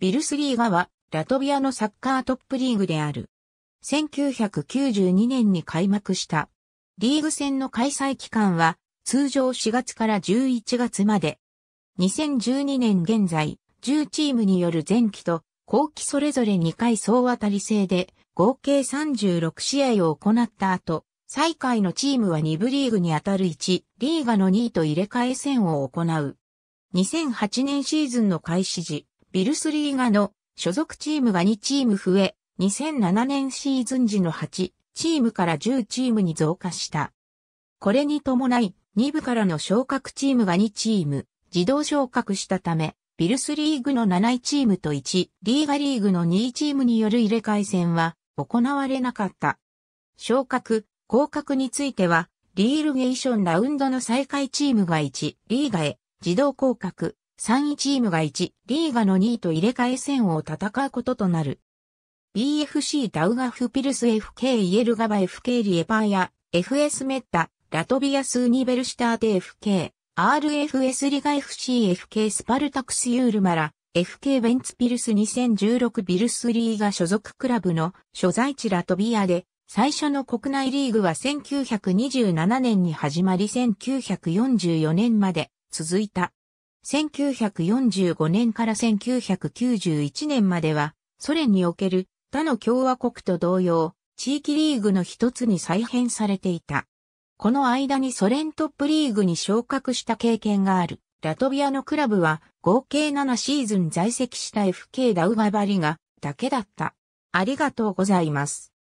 ビルスリーガは、ラトビアのサッカートップリーグである。1992年に開幕した。リーグ戦の開催期間は、通常4月から11月まで。2012年現在、10チームによる前期と後期それぞれ2回総当たり制で、合計36試合を行った後、最下位のチームは2部リーグに当たる1、リーガの2位と入れ替え戦を行う。2008年シーズンの開始時、ビルスリーガの所属チームが2チーム増え、2007年シーズン時の8チームから10チームに増加した。これに伴い、2部からの昇格チームが2チーム、自動昇格したため、ビルスリーグの7位チームと1、リーガリーグの2位チームによる入れ替え戦は行われなかった。昇格、降格については、リールゲーションラウンドの再開チームが1、リーガへ自動降格、3位チームが1、リーガの2位と入れ替え戦を戦うこととなる。BFC ダウガフピルス FK イエルガバ FK リエパーや FS メッタ、ラトビアスーニベルシターテ FK、RFS リガ FCFK スパルタクスユールマラ、FK ベンツピルス2016ビルスリーガ所属クラブの所在地ラトビアで、最初の国内リーグは1927年に始まり1944年まで続いた。1945年から1991年までは、ソ連における他の共和国と同様、地域リーグの一つに再編されていた。この間にソ連トップリーグに昇格した経験がある、ラトビアのクラブは合計7シーズン在籍した FK ダウババリがだけだった。ありがとうございます。